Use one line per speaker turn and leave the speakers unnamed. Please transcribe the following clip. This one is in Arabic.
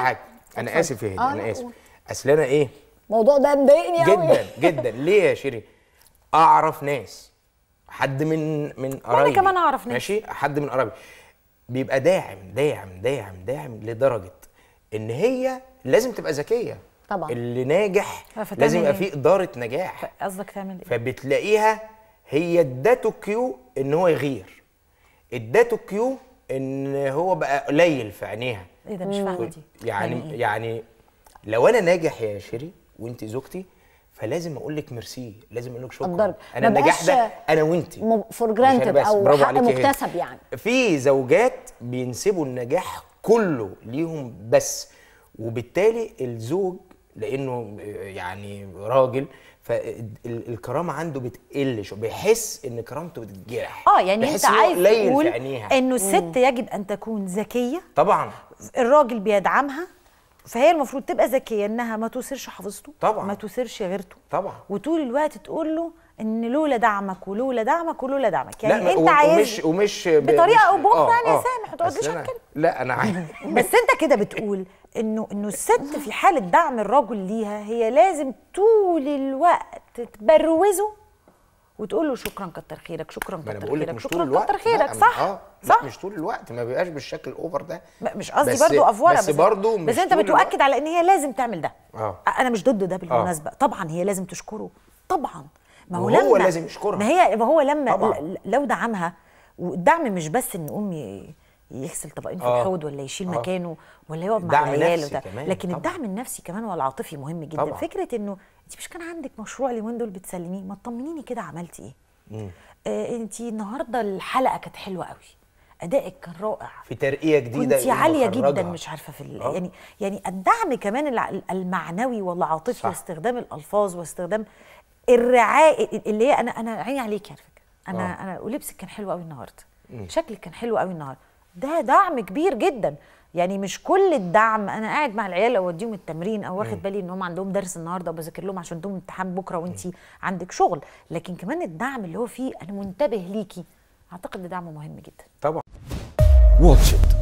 معاك انا اسف يا هدى آه، انا اسف اصل انا ايه
الموضوع ده مضايقني قوي جدا
جدا ليه يا شيرين اعرف ناس حد من من قرايبي انا كمان اعرف ناس ماشي حد من قرايبي بيبقى داعم داعم داعم داعم لدرجه ان هي لازم تبقى ذكيه طبعا اللي ناجح لازم يبقى إيه؟ فيه اداره نجاح
قصدك تعمل ايه
فبتلاقيها هي ادته كيو ان هو يغير ادته كيو ان هو بقى قليل في عينيها ايه ده مش فاهمه دي يعني يعني, إيه؟ يعني لو انا ناجح يا شيري وانت زوجتي فلازم اقول لك ميرسي لازم اقول لك شكرا الدرجة. انا النجاح ده انا وانت فور جرانتد او حق مكتسب يعني في زوجات بينسبوا النجاح كله ليهم بس وبالتالي الزوج لانه يعني راجل فالكرامه عنده بتقل شو بيحس ان كرامته بتتجرح
اه يعني انت عايز تقول انه الست يجب ان تكون ذكيه طبعا الراجل بيدعمها فهي المفروض تبقى ذكيه انها ما توسرش حفظته طبعا ما توسرش غيرته طبعا وطول الوقت تقول له ان لولا دعمك ولولا دعمك ولولا دعمك يعني لا انت عايز
ومش ومش بطريقه او باخرى يعني يا آه، آه. سامح ما تقعدليش لا انا عايز بس انت كده
بتقول انه انه الست في حاله دعم الرجل ليها هي لازم طول الوقت تبروزه وتقول له شكرا كتر خيرك شكرا كتر خيرك شكرا كتر خيرك صح
آه صح مش طول الوقت ما بيبقاش بالشكل الاوفر ده مش قصدي برضو افوره بس, بس برضو بس انت بتؤكد
على ان هي لازم تعمل ده آه. انا مش ضد ده بالمناسبه آه. طبعا هي لازم تشكره طبعا
ما هو لما لازم
يشكرها ما هي ما هو لما طبعًا. لو دعمها والدعم مش بس ان امي يغسل طبقين في آه. الحوض ولا يشيل أوه. مكانه ولا يقعد مع عياله كمان. لكن طبعا. الدعم النفسي كمان والعاطفي مهم جدا طبعا. فكره انه انت مش كان عندك مشروع اليومين دول بتسلميه ما تطمنيني كده عملتي ايه آه انت النهارده الحلقه كانت حلوه قوي ادائك كان رائع
في ترقيه جديده كنت عاليه مخرجها. جدا مش
عارفه في ال... آه. يعني يعني الدعم كمان المعنوي والعاطفي واستخدام الالفاظ واستخدام الرعايه اللي هي انا انا عيني عليك على فكره انا أوه. انا ولبسك كان حلو قوي النهارده شكلك كان حلو قوي النهارده ده دعم كبير جدا يعني مش كل الدعم انا قاعد مع العيال اوديهم التمرين او واخد بالي ان هم عندهم درس النهارده وبذاكر لهم عشان عندهم امتحان بكره وانت عندك شغل لكن كمان الدعم اللي هو فيه انا منتبه ليكي اعتقد ده دعم مهم جدا
طبعا